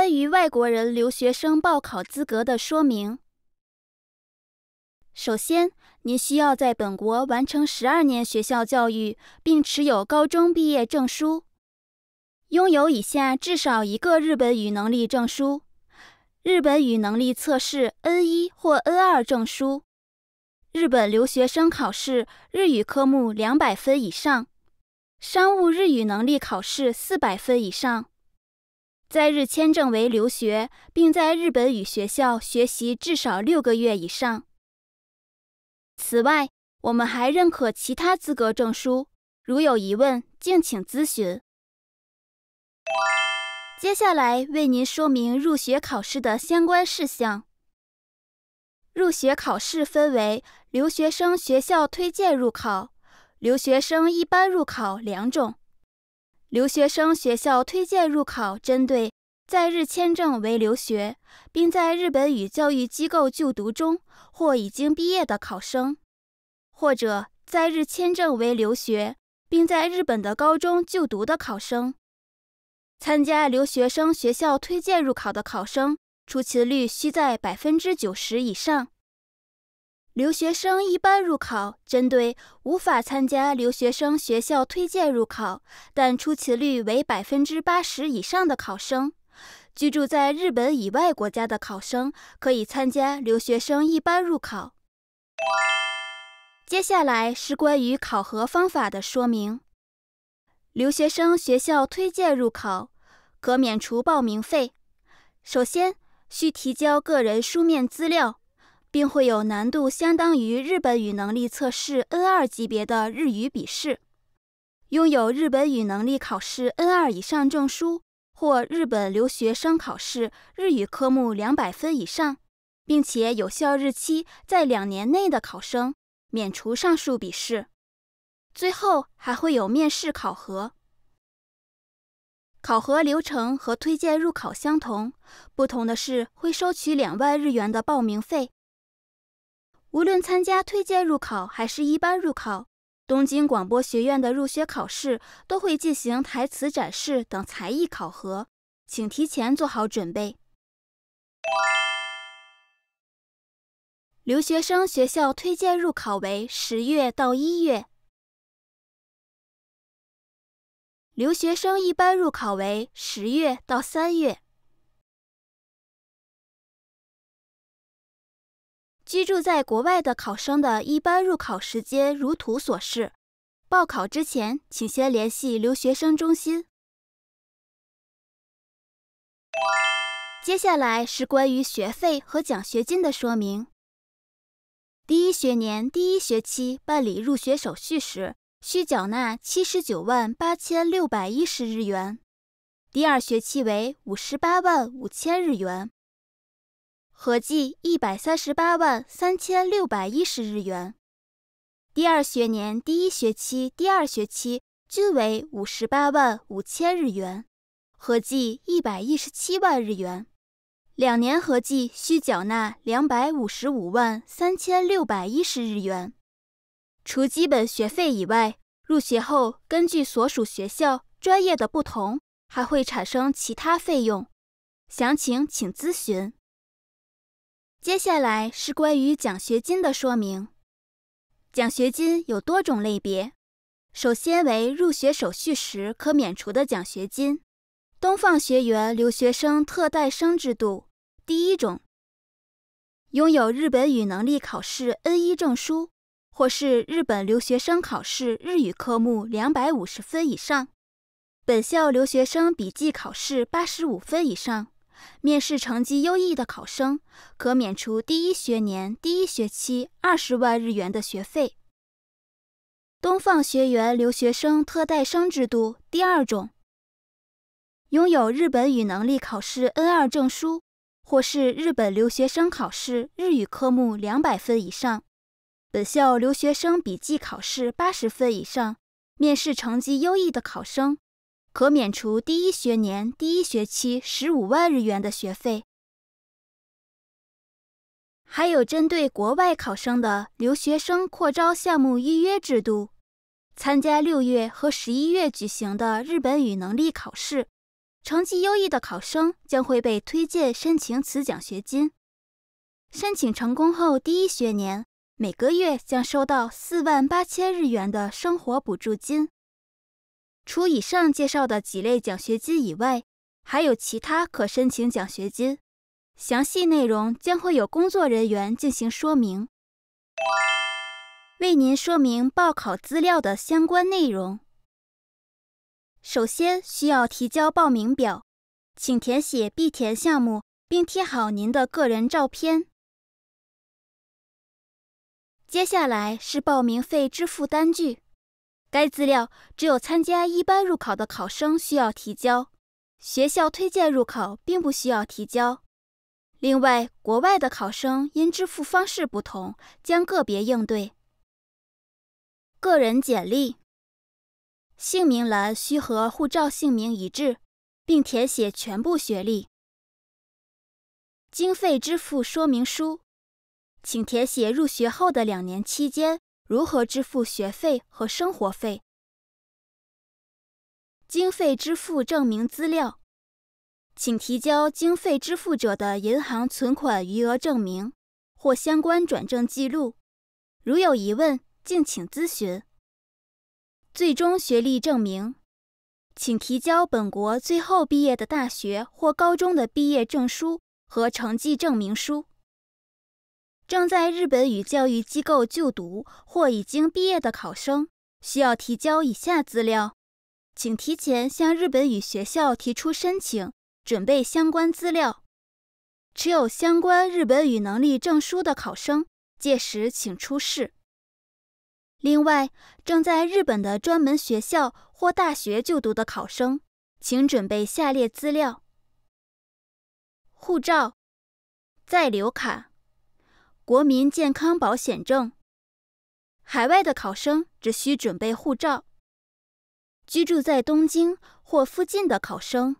关于外国人留学生报考资格的说明：首先，您需要在本国完成十二年学校教育，并持有高中毕业证书；拥有以下至少一个日本语能力证书：日本语能力测试 N 一或 N 二证书；日本留学生考试日语科目两百分以上；商务日语能力考试四百分以上。在日签证为留学，并在日本语学校学习至少六个月以上。此外，我们还认可其他资格证书。如有疑问，敬请咨询。接下来为您说明入学考试的相关事项。入学考试分为留学生学校推荐入考、留学生一般入考两种。留学生学校推荐入考针对在日签证为留学，并在日本语教育机构就读中或已经毕业的考生，或者在日签证为留学，并在日本的高中就读的考生，参加留学生学校推荐入考的考生出勤率需在百分之九十以上。留学生一般入考，针对无法参加留学生学校推荐入考，但出勤率为百分之八十以上的考生，居住在日本以外国家的考生可以参加留学生一般入考。接下来是关于考核方法的说明。留学生学校推荐入考可免除报名费，首先需提交个人书面资料。并会有难度相当于日本语能力测试 N 二级别的日语笔试。拥有日本语能力考试 N 二以上证书或日本留学生考试日语科目两百分以上，并且有效日期在两年内的考生，免除上述笔试。最后还会有面试考核，考核流程和推荐入考相同，不同的是会收取两万日元的报名费。无论参加推荐入考还是一般入考，东京广播学院的入学考试都会进行台词展示等才艺考核，请提前做好准备。留学生学校推荐入考为十月到一月，留学生一般入考为十月到三月。居住在国外的考生的一般入考时间如图所示。报考之前，请先联系留学生中心。接下来是关于学费和奖学金的说明。第一学年第一学期办理入学手续时，需缴纳七十九万八千六百一十日元；第二学期为五十八万五千日元。合计一百三十八万三千六百一十日元。第二学年第一学期、第二学期均为五十八万五千日元，合计一百一十七万日元。两年合计需缴纳两百五十五万三千六百一十日元。除基本学费以外，入学后根据所属学校、专业的不同，还会产生其他费用。详情请咨询。接下来是关于奖学金的说明。奖学金有多种类别，首先为入学手续时可免除的奖学金，东放学员留学生特待生制度。第一种，拥有日本语能力考试 N1 证书，或是日本留学生考试日语科目两百五十分以上，本校留学生笔记考试八十五分以上。面试成绩优异的考生可免除第一学年第一学期二十万日元的学费。东方学员留学生特待生制度第二种：拥有日本语能力考试 N 二证书，或是日本留学生考试日语科目两百分以上，本校留学生笔记考试八十分以上，面试成绩优异的考生。可免除第一学年第一学期十五万日元的学费，还有针对国外考生的留学生扩招项目预约制度。参加六月和十一月举行的日本语能力考试，成绩优异的考生将会被推荐申请此奖学金。申请成功后，第一学年每个月将收到四万八千日元的生活补助金。除以上介绍的几类奖学金以外，还有其他可申请奖学金。详细内容将会有工作人员进行说明，为您说明报考资料的相关内容。首先需要提交报名表，请填写必填项目，并贴好您的个人照片。接下来是报名费支付单据。该资料只有参加一般入考的考生需要提交，学校推荐入考并不需要提交。另外，国外的考生因支付方式不同，将个别应对。个人简历，姓名栏需和护照姓名一致，并填写全部学历。经费支付说明书，请填写入学后的两年期间。如何支付学费和生活费？经费支付证明资料，请提交经费支付者的银行存款余额证明或相关转正记录。如有疑问，敬请咨询。最终学历证明，请提交本国最后毕业的大学或高中的毕业证书和成绩证明书。正在日本语教育机构就读或已经毕业的考生，需要提交以下资料，请提前向日本语学校提出申请，准备相关资料。持有相关日本语能力证书的考生，届时请出示。另外，正在日本的专门学校或大学就读的考生，请准备下列资料：护照、在留卡。国民健康保险证。海外的考生只需准备护照。居住在东京或附近的考生，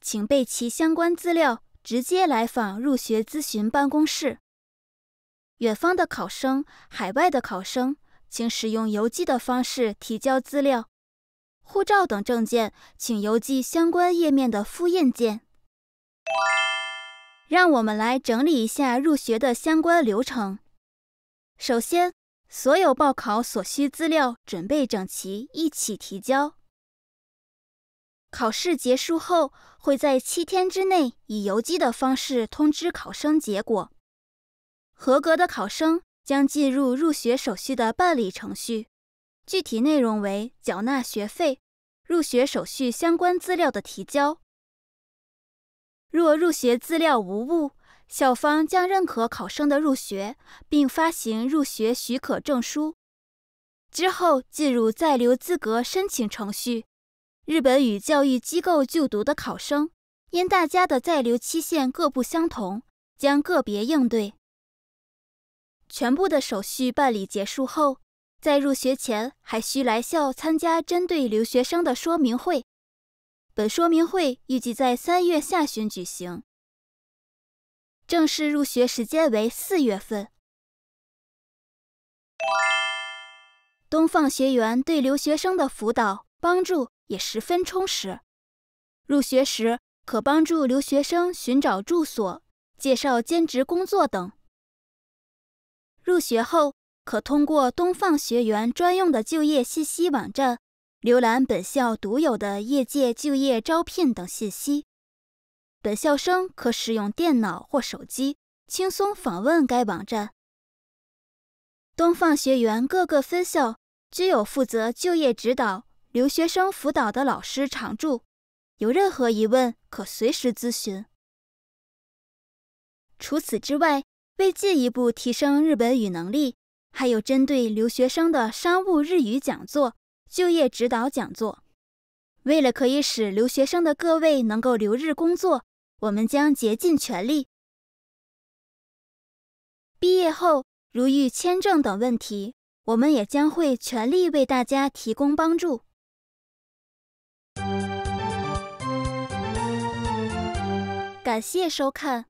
请备齐相关资料，直接来访入学咨询办公室。远方的考生，海外的考生，请使用邮寄的方式提交资料。护照等证件，请邮寄相关页面的复印件。让我们来整理一下入学的相关流程。首先，所有报考所需资料准备整齐，一起提交。考试结束后，会在七天之内以邮寄的方式通知考生结果。合格的考生将进入入学手续的办理程序，具体内容为缴纳学费、入学手续相关资料的提交。若入学资料无误，校方将认可考生的入学，并发行入学许可证书。之后进入在留资格申请程序。日本与教育机构就读的考生，因大家的在留期限各不相同，将个别应对。全部的手续办理结束后，在入学前还需来校参加针对留学生的说明会。本说明会预计在三月下旬举行，正式入学时间为四月份。东方学员对留学生的辅导帮助也十分充实，入学时可帮助留学生寻找住所、介绍兼职工作等。入学后可通过东方学员专用的就业信息网站。浏览本校独有的业界就业招聘等信息，本校生可使用电脑或手机轻松访问该网站。东方学园各个分校均有负责就业指导、留学生辅导的老师常驻，有任何疑问可随时咨询。除此之外，为进一步提升日本语能力，还有针对留学生的商务日语讲座。就业指导讲座，为了可以使留学生的各位能够留日工作，我们将竭尽全力。毕业后如遇签证等问题，我们也将会全力为大家提供帮助。感谢收看。